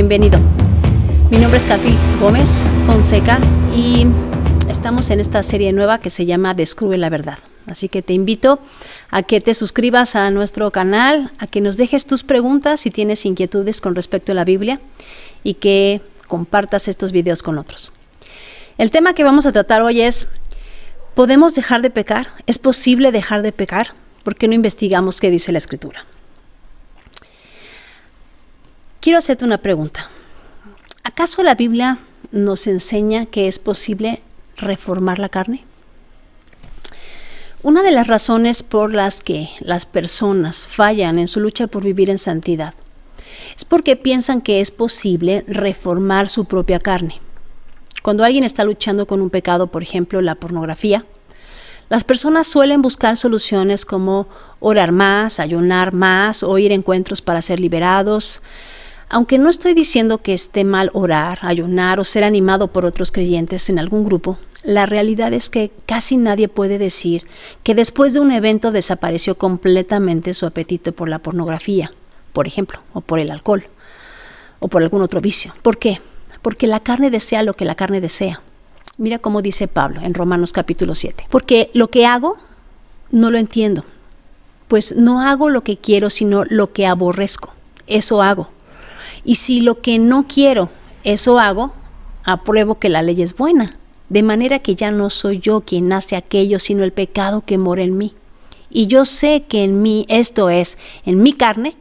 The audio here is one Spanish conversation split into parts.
bienvenido. Mi nombre es Katy Gómez Fonseca y estamos en esta serie nueva que se llama Descubre la verdad. Así que te invito a que te suscribas a nuestro canal, a que nos dejes tus preguntas si tienes inquietudes con respecto a la Biblia y que compartas estos videos con otros. El tema que vamos a tratar hoy es, ¿podemos dejar de pecar? ¿Es posible dejar de pecar? ¿Por qué no investigamos qué dice la Escritura? Quiero hacerte una pregunta. ¿Acaso la Biblia nos enseña que es posible reformar la carne? Una de las razones por las que las personas fallan en su lucha por vivir en santidad es porque piensan que es posible reformar su propia carne. Cuando alguien está luchando con un pecado, por ejemplo la pornografía, las personas suelen buscar soluciones como orar más, ayunar más o ir a encuentros para ser liberados, aunque no estoy diciendo que esté mal orar, ayunar o ser animado por otros creyentes en algún grupo, la realidad es que casi nadie puede decir que después de un evento desapareció completamente su apetito por la pornografía, por ejemplo, o por el alcohol, o por algún otro vicio. ¿Por qué? Porque la carne desea lo que la carne desea. Mira cómo dice Pablo en Romanos capítulo 7. Porque lo que hago no lo entiendo, pues no hago lo que quiero, sino lo que aborrezco. Eso hago. Y si lo que no quiero, eso hago, apruebo que la ley es buena. De manera que ya no soy yo quien hace aquello, sino el pecado que mora en mí. Y yo sé que en mí, esto es, en mi carne,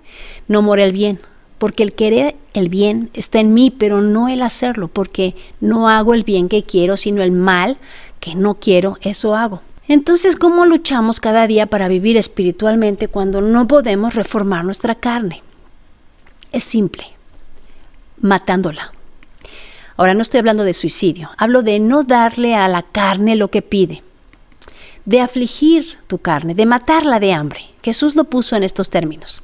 no mora el bien. Porque el querer el bien está en mí, pero no el hacerlo, porque no hago el bien que quiero, sino el mal que no quiero, eso hago. Entonces, ¿cómo luchamos cada día para vivir espiritualmente cuando no podemos reformar nuestra carne? Es simple matándola. Ahora no estoy hablando de suicidio, hablo de no darle a la carne lo que pide, de afligir tu carne, de matarla de hambre. Jesús lo puso en estos términos.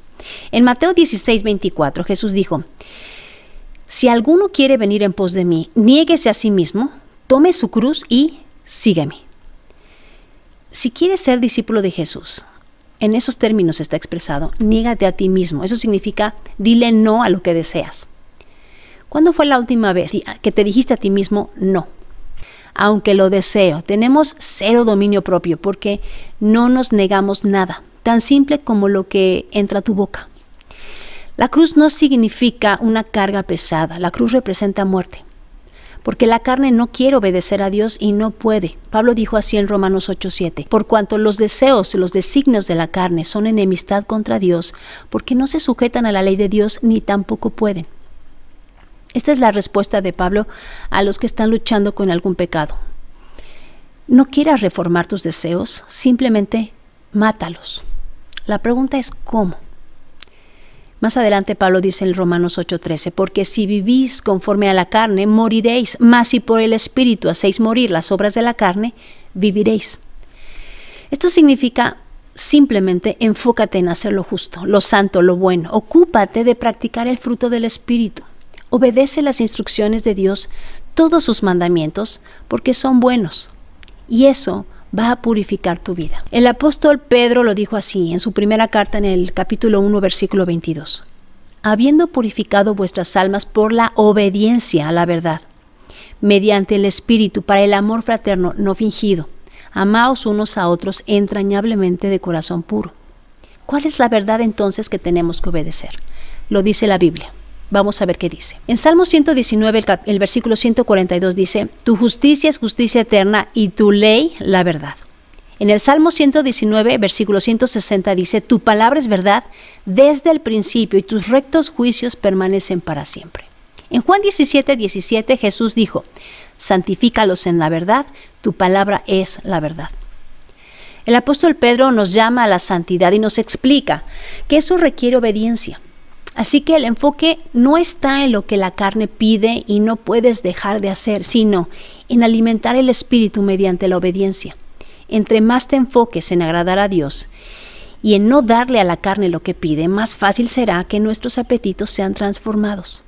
En Mateo 16, 24 Jesús dijo, si alguno quiere venir en pos de mí, niéguese a sí mismo, tome su cruz y sígueme. Si quieres ser discípulo de Jesús, en esos términos está expresado, niégate a ti mismo. Eso significa, dile no a lo que deseas. ¿Cuándo fue la última vez ah, que te dijiste a ti mismo no? Aunque lo deseo, tenemos cero dominio propio porque no nos negamos nada, tan simple como lo que entra a tu boca. La cruz no significa una carga pesada, la cruz representa muerte, porque la carne no quiere obedecer a Dios y no puede. Pablo dijo así en Romanos 8:7, por cuanto los deseos, los designios de la carne son enemistad contra Dios, porque no se sujetan a la ley de Dios ni tampoco pueden. Esta es la respuesta de Pablo a los que están luchando con algún pecado. No quieras reformar tus deseos, simplemente mátalos. La pregunta es cómo. Más adelante Pablo dice en Romanos 8:13, porque si vivís conforme a la carne, moriréis, mas si por el Espíritu hacéis morir las obras de la carne, viviréis. Esto significa simplemente enfócate en hacer lo justo, lo santo, lo bueno, ocúpate de practicar el fruto del Espíritu obedece las instrucciones de Dios, todos sus mandamientos, porque son buenos. Y eso va a purificar tu vida. El apóstol Pedro lo dijo así en su primera carta en el capítulo 1, versículo 22. Habiendo purificado vuestras almas por la obediencia a la verdad, mediante el Espíritu, para el amor fraterno no fingido, amaos unos a otros entrañablemente de corazón puro. ¿Cuál es la verdad entonces que tenemos que obedecer? Lo dice la Biblia. Vamos a ver qué dice. En Salmo 119, el, versículo 142 dice, Tu justicia es justicia eterna y tu ley la verdad. En el Salmo 119, versículo 160 dice, Tu palabra es verdad desde el principio y tus rectos juicios permanecen para siempre. En Juan 17, 17 Jesús dijo, Santifícalos en la verdad, tu palabra es la verdad. El apóstol Pedro nos llama a la santidad y nos explica que eso requiere obediencia. Así que el enfoque no está en lo que la carne pide y no puedes dejar de hacer, sino en alimentar el espíritu mediante la obediencia. Entre más te enfoques en agradar a Dios y en no darle a la carne lo que pide, más fácil será que nuestros apetitos sean transformados.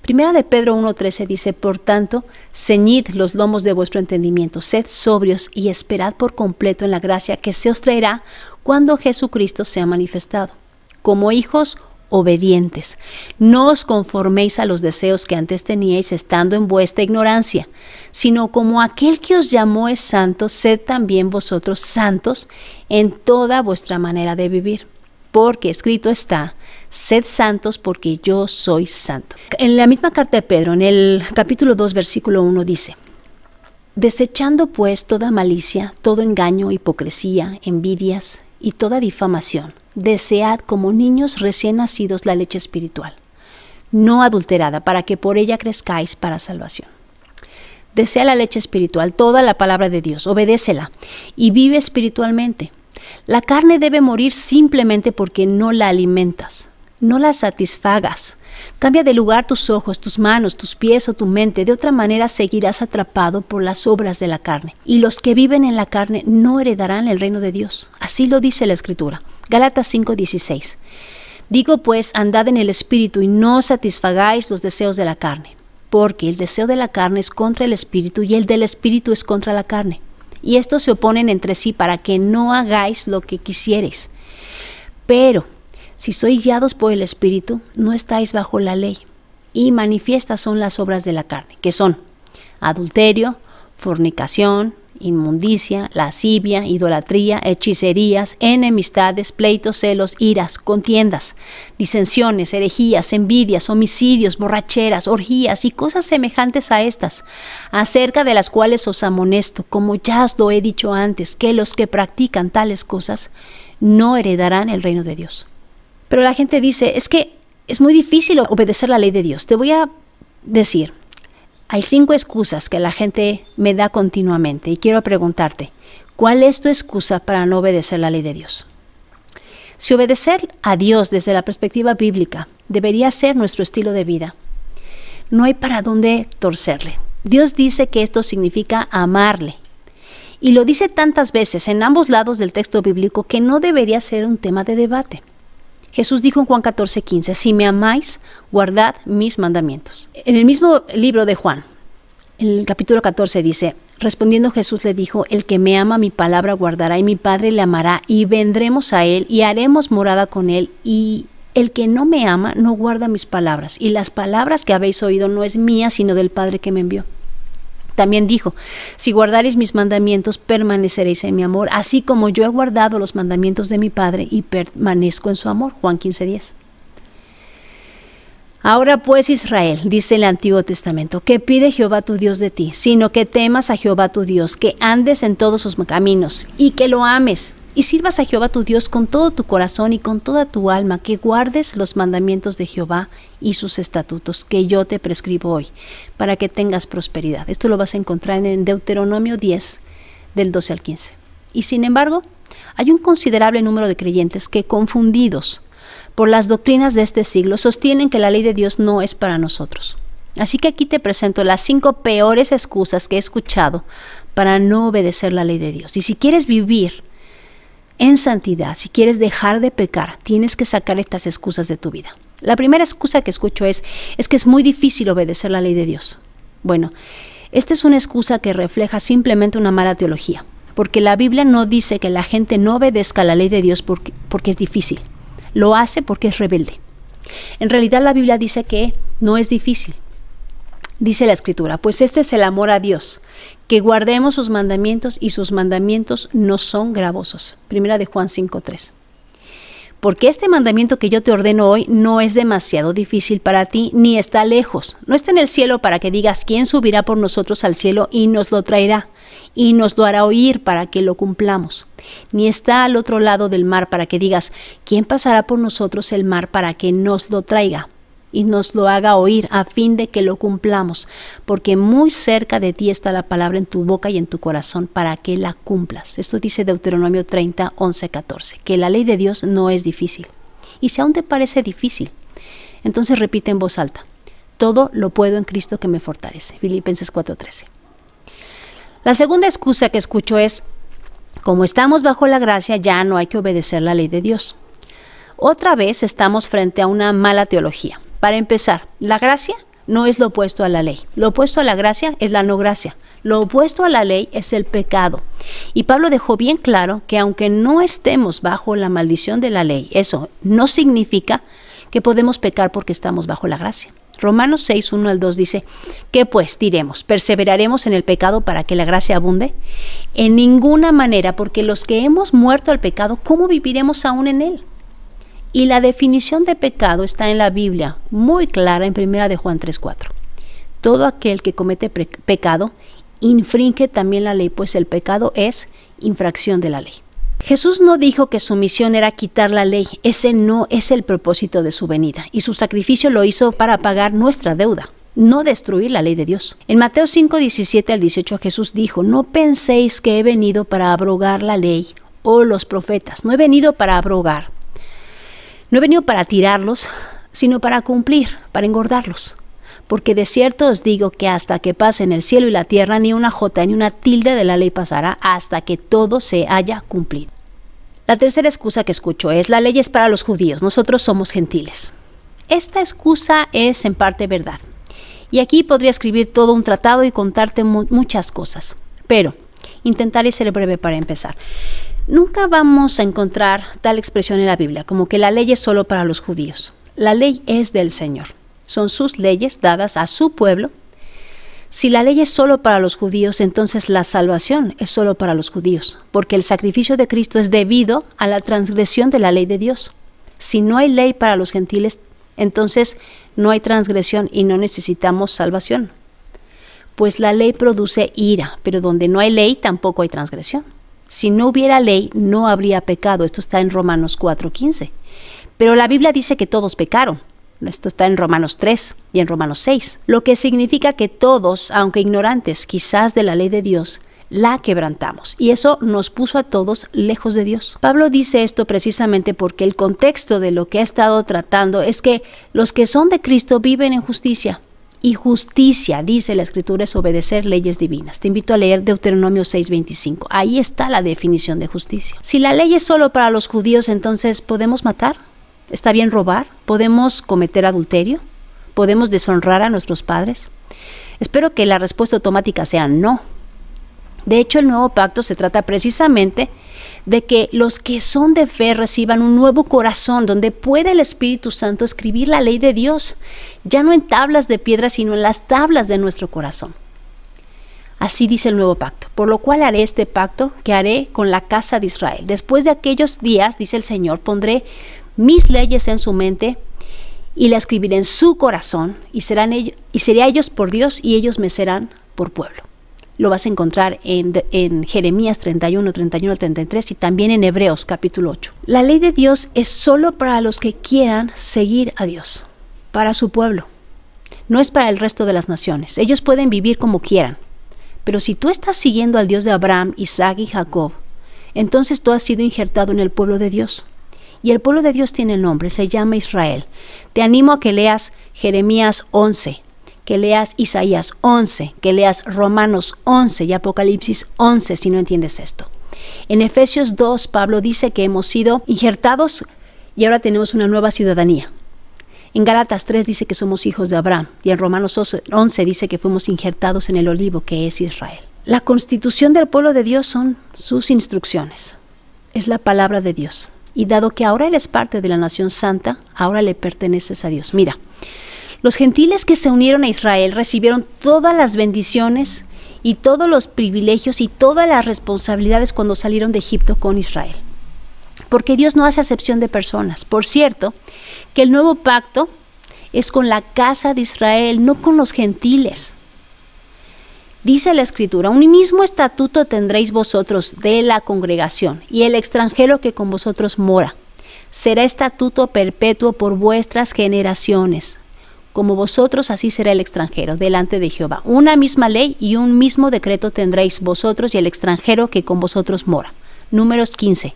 Primera de Pedro 1.13 dice, Por tanto, ceñid los lomos de vuestro entendimiento, sed sobrios y esperad por completo en la gracia que se os traerá cuando Jesucristo sea manifestado como hijos obedientes. No os conforméis a los deseos que antes teníais estando en vuestra ignorancia, sino como aquel que os llamó es santo, sed también vosotros santos en toda vuestra manera de vivir, porque escrito está, sed santos porque yo soy santo. En la misma carta de Pedro, en el capítulo 2, versículo 1 dice, Desechando pues toda malicia, todo engaño, hipocresía, envidias y toda difamación, desead como niños recién nacidos la leche espiritual, no adulterada, para que por ella crezcáis para salvación. Desea la leche espiritual, toda la palabra de Dios, obedécela y vive espiritualmente. La carne debe morir simplemente porque no la alimentas, no la satisfagas. Cambia de lugar tus ojos, tus manos, tus pies o tu mente. De otra manera seguirás atrapado por las obras de la carne. Y los que viven en la carne no heredarán el reino de Dios. Así lo dice la Escritura. Galatas 5:16. Digo pues, andad en el espíritu y no satisfagáis los deseos de la carne, porque el deseo de la carne es contra el espíritu y el del espíritu es contra la carne. Y estos se oponen entre sí para que no hagáis lo que quisiereis. Pero si sois guiados por el espíritu, no estáis bajo la ley. Y manifiestas son las obras de la carne, que son adulterio, fornicación, inmundicia, lascivia, idolatría, hechicerías, enemistades, pleitos, celos, iras, contiendas, disensiones, herejías, envidias, homicidios, borracheras, orgías y cosas semejantes a estas, acerca de las cuales os amonesto, como ya os lo he dicho antes, que los que practican tales cosas no heredarán el reino de Dios. Pero la gente dice, es que es muy difícil obedecer la ley de Dios. Te voy a decir, hay cinco excusas que la gente me da continuamente y quiero preguntarte, ¿cuál es tu excusa para no obedecer la ley de Dios? Si obedecer a Dios desde la perspectiva bíblica debería ser nuestro estilo de vida, no hay para dónde torcerle. Dios dice que esto significa amarle. Y lo dice tantas veces en ambos lados del texto bíblico que no debería ser un tema de debate. Jesús dijo en Juan 14, 15, si me amáis, guardad mis mandamientos. En el mismo libro de Juan, en el capítulo 14 dice, respondiendo Jesús le dijo, el que me ama mi palabra guardará y mi Padre le amará y vendremos a él y haremos morada con él y el que no me ama no guarda mis palabras y las palabras que habéis oído no es mía sino del Padre que me envió. También dijo, si guardaréis mis mandamientos, permaneceréis en mi amor, así como yo he guardado los mandamientos de mi Padre y permanezco en su amor. Juan 15:10. Ahora pues Israel, dice el Antiguo Testamento, ¿qué pide Jehová tu Dios de ti, sino que temas a Jehová tu Dios, que andes en todos sus caminos y que lo ames y sirvas a Jehová tu Dios con todo tu corazón y con toda tu alma, que guardes los mandamientos de Jehová y sus estatutos que yo te prescribo hoy, para que tengas prosperidad. Esto lo vas a encontrar en Deuteronomio 10, del 12 al 15. Y sin embargo, hay un considerable número de creyentes que, confundidos por las doctrinas de este siglo, sostienen que la ley de Dios no es para nosotros. Así que aquí te presento las cinco peores excusas que he escuchado para no obedecer la ley de Dios. Y si quieres vivir en santidad, si quieres dejar de pecar, tienes que sacar estas excusas de tu vida. La primera excusa que escucho es, es que es muy difícil obedecer la ley de Dios. Bueno, esta es una excusa que refleja simplemente una mala teología, porque la Biblia no dice que la gente no obedezca la ley de Dios porque, porque es difícil, lo hace porque es rebelde. En realidad la Biblia dice que no es difícil, dice la escritura, pues este es el amor a Dios, que guardemos sus mandamientos y sus mandamientos no son gravosos. Primera de Juan 5.3. Porque este mandamiento que yo te ordeno hoy no es demasiado difícil para ti, ni está lejos. No está en el cielo para que digas quién subirá por nosotros al cielo y nos lo traerá, y nos lo hará oír para que lo cumplamos. Ni está al otro lado del mar para que digas quién pasará por nosotros el mar para que nos lo traiga y nos lo haga oír a fin de que lo cumplamos, porque muy cerca de ti está la palabra en tu boca y en tu corazón para que la cumplas. Esto dice Deuteronomio 30, 11, 14, que la ley de Dios no es difícil. Y si aún te parece difícil, entonces repite en voz alta, todo lo puedo en Cristo que me fortalece. Filipenses 4:13. La segunda excusa que escucho es, como estamos bajo la gracia, ya no hay que obedecer la ley de Dios. Otra vez estamos frente a una mala teología. Para empezar, la gracia no es lo opuesto a la ley. Lo opuesto a la gracia es la no gracia. Lo opuesto a la ley es el pecado. Y Pablo dejó bien claro que aunque no estemos bajo la maldición de la ley, eso no significa que podemos pecar porque estamos bajo la gracia. Romanos 6, 1 al 2 dice, ¿qué pues diremos? ¿Perseveraremos en el pecado para que la gracia abunde? En ninguna manera, porque los que hemos muerto al pecado, ¿cómo viviremos aún en él? Y la definición de pecado está en la Biblia, muy clara en 1 de Juan 3:4. Todo aquel que comete pecado infringe también la ley, pues el pecado es infracción de la ley. Jesús no dijo que su misión era quitar la ley, ese no es el propósito de su venida, y su sacrificio lo hizo para pagar nuestra deuda, no destruir la ley de Dios. En Mateo 5, 17 al 18 Jesús dijo, no penséis que he venido para abrogar la ley o oh los profetas, no he venido para abrogar, no he venido para tirarlos, sino para cumplir, para engordarlos. Porque de cierto os digo que hasta que pasen el cielo y la tierra, ni una jota ni una tilde de la ley pasará hasta que todo se haya cumplido. La tercera excusa que escucho es, la ley es para los judíos, nosotros somos gentiles. Esta excusa es en parte verdad. Y aquí podría escribir todo un tratado y contarte muchas cosas. Pero intentaré ser breve para empezar. Nunca vamos a encontrar tal expresión en la Biblia, como que la ley es solo para los judíos. La ley es del Señor. Son sus leyes dadas a su pueblo. Si la ley es solo para los judíos, entonces la salvación es solo para los judíos, porque el sacrificio de Cristo es debido a la transgresión de la ley de Dios. Si no hay ley para los gentiles, entonces no hay transgresión y no necesitamos salvación. Pues la ley produce ira, pero donde no hay ley tampoco hay transgresión. Si no hubiera ley, no habría pecado. Esto está en Romanos 4:15. Pero la Biblia dice que todos pecaron. Esto está en Romanos 3 y en Romanos 6, lo que significa que todos, aunque ignorantes quizás de la ley de Dios, la quebrantamos. Y eso nos puso a todos lejos de Dios. Pablo dice esto precisamente porque el contexto de lo que ha estado tratando es que los que son de Cristo viven en justicia, y justicia, dice la escritura, es obedecer leyes divinas. Te invito a leer Deuteronomio 6:25. Ahí está la definición de justicia. Si la ley es solo para los judíos, entonces podemos matar, está bien robar, podemos cometer adulterio, podemos deshonrar a nuestros padres. Espero que la respuesta automática sea no. De hecho, el nuevo pacto se trata precisamente de de que los que son de fe reciban un nuevo corazón donde pueda el Espíritu Santo escribir la ley de Dios, ya no en tablas de piedra, sino en las tablas de nuestro corazón. Así dice el nuevo pacto, por lo cual haré este pacto que haré con la casa de Israel. Después de aquellos días, dice el Señor, pondré mis leyes en su mente y la escribiré en su corazón y, serán ellos, y seré ellos por Dios y ellos me serán por pueblo lo vas a encontrar en, Jeremías 31, 31, 33 y también en Hebreos capítulo 8. La ley de Dios es solo para los que quieran seguir a Dios, para su pueblo. No es para el resto de las naciones. Ellos pueden vivir como quieran. Pero si tú estás siguiendo al Dios de Abraham, Isaac y Jacob, entonces tú has sido injertado en el pueblo de Dios. Y el pueblo de Dios tiene nombre, se llama Israel. Te animo a que leas Jeremías 11, que leas Isaías 11, que leas Romanos 11 y Apocalipsis 11 si no entiendes esto. En Efesios 2, Pablo dice que hemos sido injertados y ahora tenemos una nueva ciudadanía. En Galatas 3 dice que somos hijos de Abraham y en Romanos 11 dice que fuimos injertados en el olivo que es Israel. La constitución del pueblo de Dios son sus instrucciones, es la palabra de Dios. Y dado que ahora eres parte de la nación santa, ahora le perteneces a Dios. Mira, los gentiles que se unieron a Israel recibieron todas las bendiciones y todos los privilegios y todas las responsabilidades cuando salieron de Egipto con Israel. Porque Dios no hace acepción de personas. Por cierto, que el nuevo pacto es con la casa de Israel, no con los gentiles. Dice la escritura, un mismo estatuto tendréis vosotros de la congregación y el extranjero que con vosotros mora. Será estatuto perpetuo por vuestras generaciones como vosotros así será el extranjero delante de Jehová. Una misma ley y un mismo decreto tendréis vosotros y el extranjero que con vosotros mora. Números 15,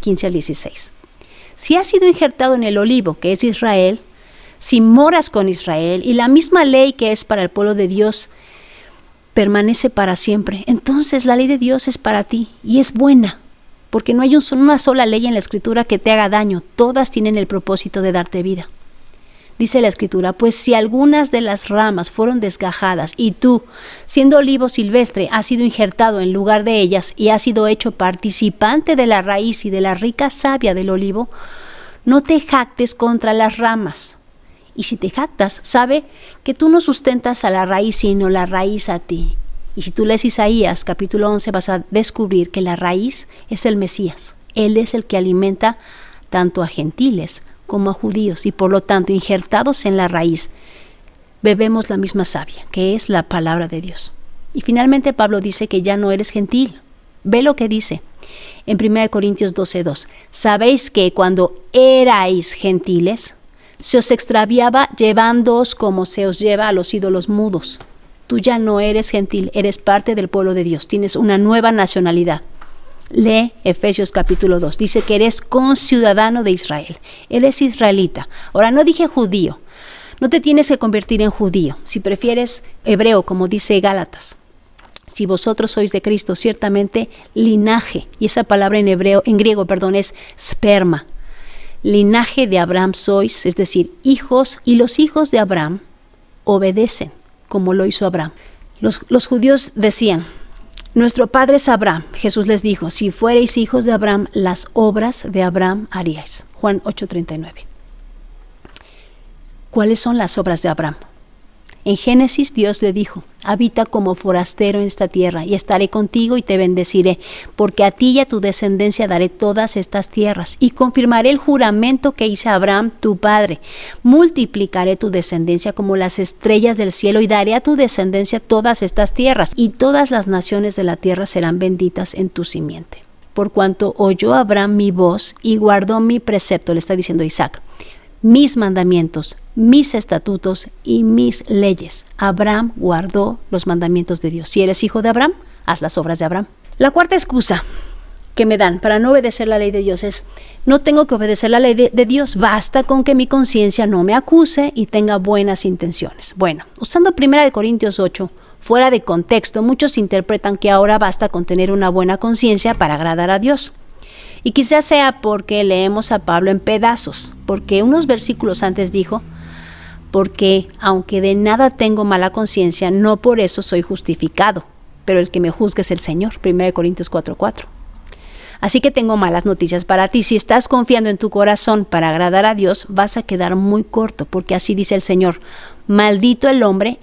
15 al 16. Si has sido injertado en el olivo, que es Israel, si moras con Israel y la misma ley que es para el pueblo de Dios permanece para siempre, entonces la ley de Dios es para ti y es buena, porque no hay una sola ley en la escritura que te haga daño, todas tienen el propósito de darte vida. Dice la escritura, pues si algunas de las ramas fueron desgajadas y tú, siendo olivo silvestre, has sido injertado en lugar de ellas y has sido hecho participante de la raíz y de la rica savia del olivo, no te jactes contra las ramas. Y si te jactas, sabe que tú no sustentas a la raíz, sino la raíz a ti. Y si tú lees Isaías capítulo 11 vas a descubrir que la raíz es el Mesías. Él es el que alimenta tanto a gentiles como a judíos y por lo tanto injertados en la raíz, bebemos la misma savia, que es la palabra de Dios. Y finalmente Pablo dice que ya no eres gentil. Ve lo que dice en 1 Corintios 12:2. Sabéis que cuando erais gentiles, se os extraviaba llevándoos como se os lleva a los ídolos mudos. Tú ya no eres gentil, eres parte del pueblo de Dios, tienes una nueva nacionalidad. Lee Efesios capítulo 2. Dice que eres conciudadano de Israel. Él es israelita. Ahora, no dije judío. No te tienes que convertir en judío. Si prefieres hebreo, como dice Gálatas. Si vosotros sois de Cristo, ciertamente linaje. Y esa palabra en hebreo, en griego, perdón, es sperma. Linaje de Abraham sois, es decir, hijos, y los hijos de Abraham obedecen, como lo hizo Abraham. Los, los judíos decían, nuestro padre es Abraham. Jesús les dijo, si fuereis hijos de Abraham, las obras de Abraham haríais. Juan 8:39. ¿Cuáles son las obras de Abraham? En Génesis Dios le dijo, habita como forastero en esta tierra, y estaré contigo y te bendeciré, porque a ti y a tu descendencia daré todas estas tierras, y confirmaré el juramento que hice a Abraham, tu padre. Multiplicaré tu descendencia como las estrellas del cielo, y daré a tu descendencia todas estas tierras, y todas las naciones de la tierra serán benditas en tu simiente. Por cuanto oyó Abraham mi voz y guardó mi precepto, le está diciendo Isaac mis mandamientos, mis estatutos y mis leyes. Abraham guardó los mandamientos de Dios. Si eres hijo de Abraham, haz las obras de Abraham. La cuarta excusa que me dan para no obedecer la ley de Dios es, no tengo que obedecer la ley de, Dios, basta con que mi conciencia no me acuse y tenga buenas intenciones. Bueno, usando 1 Corintios 8, fuera de contexto, muchos interpretan que ahora basta con tener una buena conciencia para agradar a Dios. Y quizás sea porque leemos a Pablo en pedazos, porque unos versículos antes dijo, porque aunque de nada tengo mala conciencia, no por eso soy justificado, pero el que me juzga es el Señor, 1 Corintios 4:4. Así que tengo malas noticias para ti. Si estás confiando en tu corazón para agradar a Dios, vas a quedar muy corto, porque así dice el Señor, maldito el hombre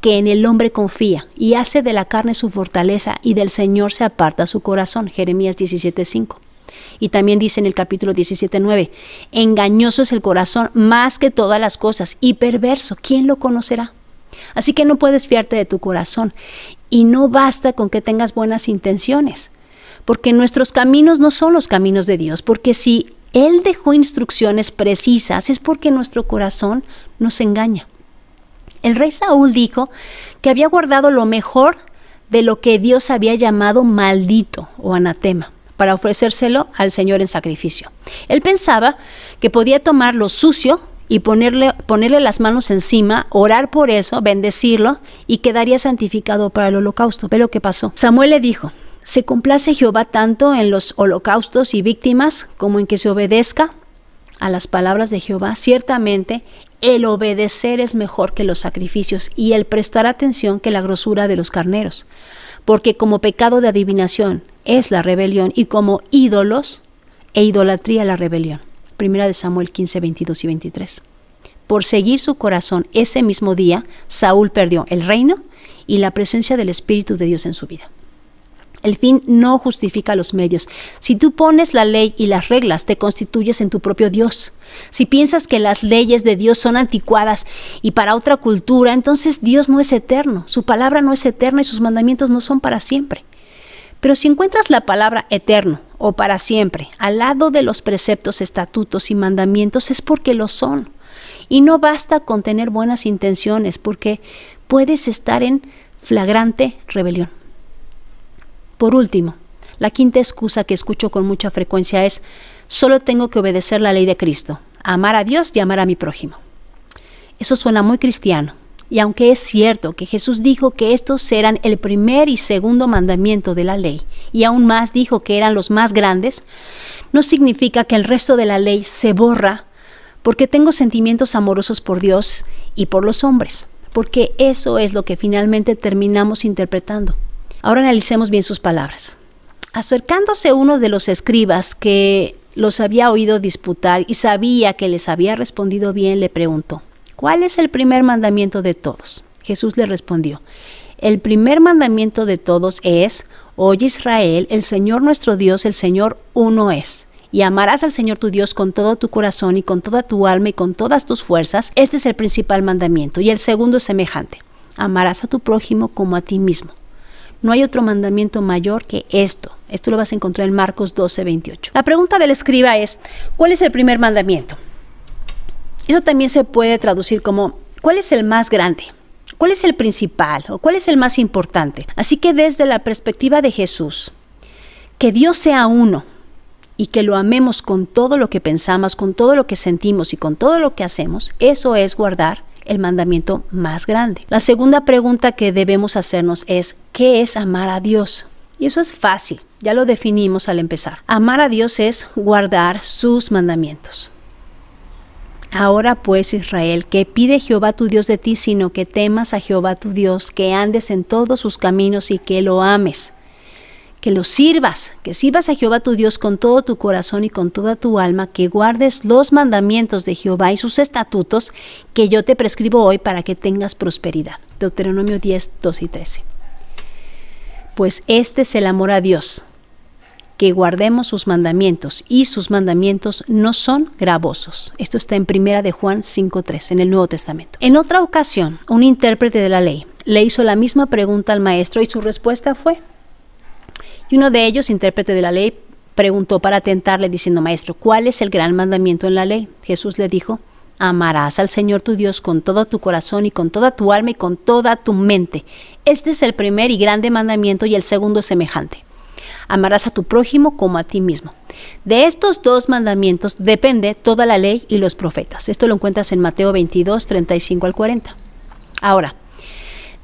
que en el hombre confía y hace de la carne su fortaleza y del Señor se aparta su corazón. Jeremías 17:5. Y también dice en el capítulo 17.9, engañoso es el corazón más que todas las cosas y perverso, ¿quién lo conocerá? Así que no puedes fiarte de tu corazón y no basta con que tengas buenas intenciones, porque nuestros caminos no son los caminos de Dios, porque si Él dejó instrucciones precisas es porque nuestro corazón nos engaña. El rey Saúl dijo que había guardado lo mejor de lo que Dios había llamado maldito o anatema para ofrecérselo al Señor en sacrificio. Él pensaba que podía tomar lo sucio y ponerle, ponerle las manos encima, orar por eso, bendecirlo y quedaría santificado para el holocausto. Ve lo que pasó. Samuel le dijo, se complace Jehová tanto en los holocaustos y víctimas como en que se obedezca a las palabras de Jehová. Ciertamente, el obedecer es mejor que los sacrificios y el prestar atención que la grosura de los carneros porque como pecado de adivinación es la rebelión y como ídolos e idolatría la rebelión. Primera de Samuel 15, 22 y 23. Por seguir su corazón ese mismo día, Saúl perdió el reino y la presencia del Espíritu de Dios en su vida. El fin no justifica los medios. Si tú pones la ley y las reglas, te constituyes en tu propio Dios. Si piensas que las leyes de Dios son anticuadas y para otra cultura, entonces Dios no es eterno, su palabra no es eterna y sus mandamientos no son para siempre. Pero si encuentras la palabra eterno o para siempre al lado de los preceptos, estatutos y mandamientos, es porque lo son. Y no basta con tener buenas intenciones, porque puedes estar en flagrante rebelión. Por último, la quinta excusa que escucho con mucha frecuencia es, solo tengo que obedecer la ley de Cristo, amar a Dios y amar a mi prójimo. Eso suena muy cristiano, y aunque es cierto que Jesús dijo que estos eran el primer y segundo mandamiento de la ley, y aún más dijo que eran los más grandes, no significa que el resto de la ley se borra porque tengo sentimientos amorosos por Dios y por los hombres, porque eso es lo que finalmente terminamos interpretando Ahora analicemos bien sus palabras. Acercándose uno de los escribas que los había oído disputar y sabía que les había respondido bien, le preguntó, ¿cuál es el primer mandamiento de todos? Jesús le respondió, el primer mandamiento de todos es, oye Israel, el Señor nuestro Dios, el Señor uno es. Y amarás al Señor tu Dios con todo tu corazón y con toda tu alma y con todas tus fuerzas. Este es el principal mandamiento. Y el segundo es semejante. Amarás a tu prójimo como a ti mismo. No hay otro mandamiento mayor que esto. Esto lo vas a encontrar en Marcos 12, 28. La pregunta del escriba es, ¿cuál es el primer mandamiento? Eso también se puede traducir como, ¿cuál es el más grande? ¿Cuál es el principal o cuál es el más importante? Así que desde la perspectiva de Jesús, que Dios sea uno y que lo amemos con todo lo que pensamos, con todo lo que sentimos y con todo lo que hacemos, eso es guardar el mandamiento más grande. La segunda pregunta que debemos hacernos es, ¿qué es amar a Dios? Y eso es fácil, ya lo definimos al empezar. Amar a Dios es guardar sus mandamientos. Ahora pues Israel, que pide Jehová tu Dios de ti, sino que temas a Jehová tu Dios, que andes en todos sus caminos y que lo ames que lo sirvas, que sirvas a Jehová tu Dios con todo tu corazón y con toda tu alma, que guardes los mandamientos de Jehová y sus estatutos que yo te prescribo hoy para que tengas prosperidad. Deuteronomio 10, 2 y 13. Pues este es el amor a Dios, que guardemos sus mandamientos y sus mandamientos no son gravosos. Esto está en Primera de Juan 5:3 en el Nuevo Testamento. En otra ocasión, un intérprete de la ley le hizo la misma pregunta al maestro y su respuesta fue: y uno de ellos, intérprete de la ley, preguntó para tentarle diciendo, Maestro, ¿cuál es el gran mandamiento en la ley? Jesús le dijo, Amarás al Señor tu Dios con todo tu corazón y con toda tu alma y con toda tu mente. Este es el primer y grande mandamiento y el segundo semejante. Amarás a tu prójimo como a ti mismo. De estos dos mandamientos depende toda la ley y los profetas. Esto lo encuentras en Mateo 22, 35 al 40. Ahora,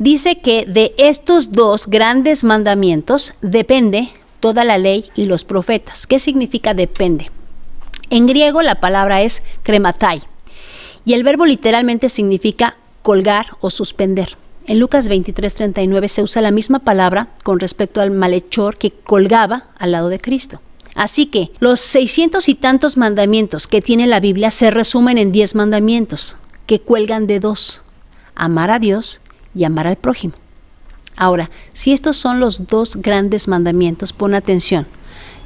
dice que de estos dos grandes mandamientos depende toda la ley y los profetas. ¿Qué significa depende? En griego la palabra es krematai y el verbo literalmente significa colgar o suspender. En Lucas 23:39 se usa la misma palabra con respecto al malhechor que colgaba al lado de Cristo. Así que los seiscientos y tantos mandamientos que tiene la Biblia se resumen en diez mandamientos que cuelgan de dos, amar a Dios llamar al prójimo. Ahora, si estos son los dos grandes mandamientos, pon atención.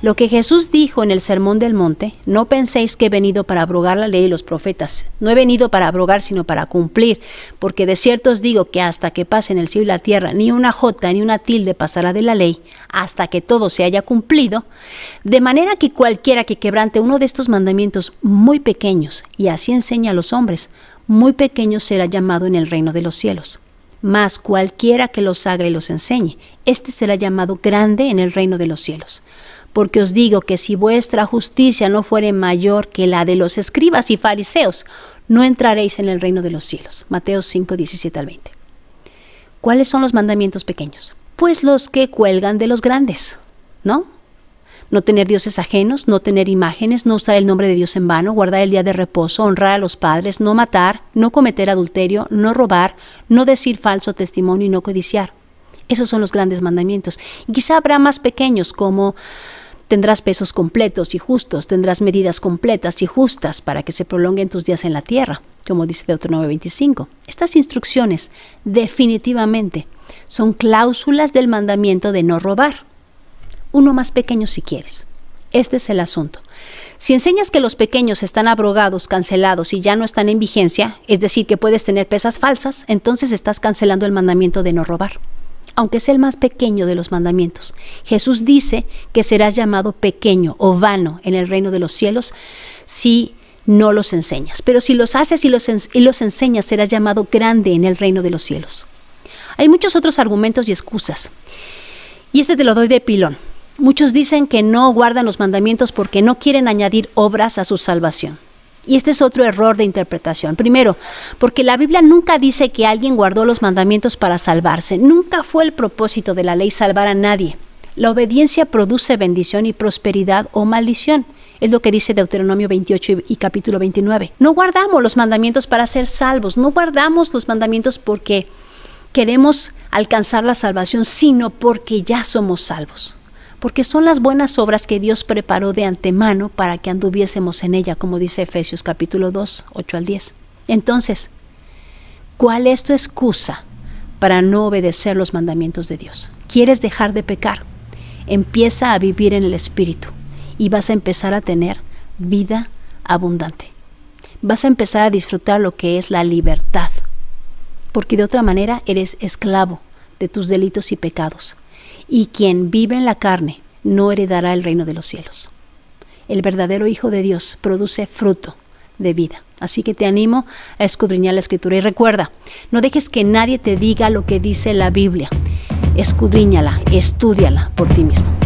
Lo que Jesús dijo en el Sermón del Monte, no penséis que he venido para abrogar la ley y los profetas. No he venido para abrogar, sino para cumplir, porque de cierto os digo que hasta que pase en el cielo y la tierra, ni una jota ni una tilde pasará de la ley, hasta que todo se haya cumplido. De manera que cualquiera que quebrante uno de estos mandamientos muy pequeños, y así enseña a los hombres, muy pequeño será llamado en el reino de los cielos más cualquiera que los haga y los enseñe. Este será llamado grande en el reino de los cielos. Porque os digo que si vuestra justicia no fuere mayor que la de los escribas y fariseos, no entraréis en el reino de los cielos. Mateo 5, 17 al 20. ¿Cuáles son los mandamientos pequeños? Pues los que cuelgan de los grandes, ¿no? no tener dioses ajenos, no tener imágenes, no usar el nombre de Dios en vano, guardar el día de reposo, honrar a los padres, no matar, no cometer adulterio, no robar, no decir falso testimonio y no codiciar. Esos son los grandes mandamientos. Y quizá habrá más pequeños como tendrás pesos completos y justos, tendrás medidas completas y justas para que se prolonguen tus días en la tierra, como dice Deuteronomio 25. Estas instrucciones definitivamente son cláusulas del mandamiento de no robar uno más pequeño si quieres. Este es el asunto. Si enseñas que los pequeños están abrogados, cancelados y ya no están en vigencia, es decir, que puedes tener pesas falsas, entonces estás cancelando el mandamiento de no robar, aunque es el más pequeño de los mandamientos. Jesús dice que serás llamado pequeño o vano en el reino de los cielos si no los enseñas. Pero si los haces y los, enseñas, serás llamado grande en el reino de los cielos. Hay muchos otros argumentos y excusas. Y este te lo doy de pilón Muchos dicen que no guardan los mandamientos porque no quieren añadir obras a su salvación. Y este es otro error de interpretación. Primero, porque la Biblia nunca dice que alguien guardó los mandamientos para salvarse. Nunca fue el propósito de la ley salvar a nadie. La obediencia produce bendición y prosperidad o maldición. Es lo que dice Deuteronomio 28 y, capítulo 29. No guardamos los mandamientos para ser salvos. No guardamos los mandamientos porque queremos alcanzar la salvación, sino porque ya somos salvos porque son las buenas obras que Dios preparó de antemano para que anduviésemos en ella, como dice Efesios capítulo 2, 8 al 10. Entonces, ¿cuál es tu excusa para no obedecer los mandamientos de Dios? ¿Quieres dejar de pecar? Empieza a vivir en el Espíritu y vas a empezar a tener vida abundante. Vas a empezar a disfrutar lo que es la libertad, porque de otra manera eres esclavo de tus delitos y pecados y quien vive en la carne no heredará el reino de los cielos. El verdadero Hijo de Dios produce fruto de vida. Así que te animo a escudriñar la escritura y recuerda, no dejes que nadie te diga lo que dice la Biblia. Escudriñala, estudiala por ti mismo.